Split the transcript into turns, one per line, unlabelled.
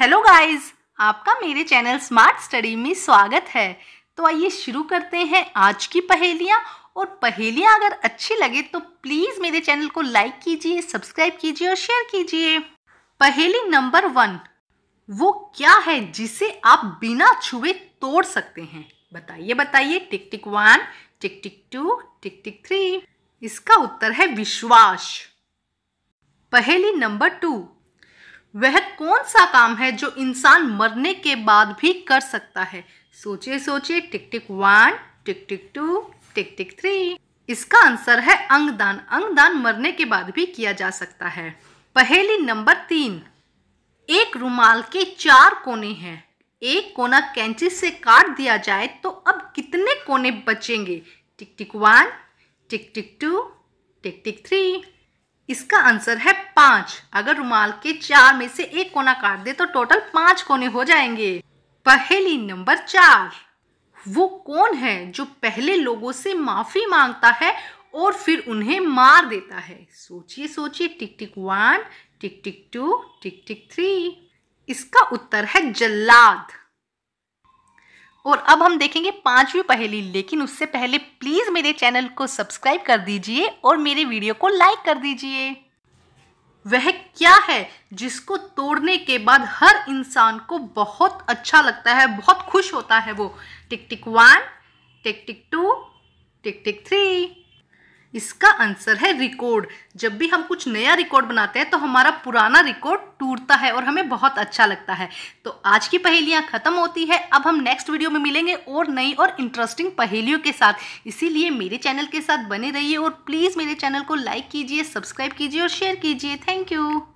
hello guys आपका मेरे channel smart study में स्वागत है तो आइए शुरू करते हैं आज की पहेलियाँ और पहेलियाँ अगर अच्छी लगे तो प्लीज़ मेरे चैनल को लाइक कीजिए सब्सक्राइब कीजिए और शेयर कीजिए पहेली नंबर वन वो क्या है जिसे आप बिना छुए तोड़ सकते हैं बताइए बताइए tick tick one tick tick two tick tick three इसका उत्तर है विश्वास पहेली नंबर टू वह कौन सा काम है जो इंसान मरने के बाद भी कर सकता है सोचिए सोचिए tick tick one tick tick two tick tick three इसका आंसर है अंगदान अंगदान मरने के बाद भी किया जा सकता है पहली नंबर तीन एक रुमाल के चार कोने हैं एक कोना कैंची से काट दिया जाए तो अब कितने कोने बचेंगे tick tick one tick tick two tick tick three इसका आंसर है पांच अगर रुमाल के चार में से एक कोना काट दे तो टोटल पांच कोने हो जाएंगे पहली नंबर चार वो कौन है जो पहले लोगों से माफ़ी मांगता है और फिर उन्हें मार देता है सोचिए सोचिए tick tick one tick tick two tick tick three इसका उत्तर है जल्लाद और अब हम देखेंगे पांचवी पहेली लेकिन उससे पहले प्लीज़ मेरे चैनल को सब्सक्राइब कर दीजिए और मेरे वीडियो को लाइक कर दीजिए वह क्या है जिसको तोड़ने के बाद हर इंसान को बहुत अच्छा लगता है बहुत खुश होता है वो tick tick one tick tick two tick tick three इसका आंसर है रिकॉर्ड जब भी हम कुछ नया रिकॉर्ड बनाते हैं तो हमारा पुराना रिकॉर्ड टूटता है और हमें बहुत अच्छा लगता है तो आज की पहेलियाँ ख़त्म होती है अब हम नेक्स्ट वीडियो में मिलेंगे और नई और इंटरेस्टिंग पहेलियों के साथ इसीलिए मेरे चैनल के साथ बने रहिए और प्लीज़ मेरे चैनल को लाइक कीजिए सब्सक्राइब कीजिए और शेयर कीजिए थैंक यू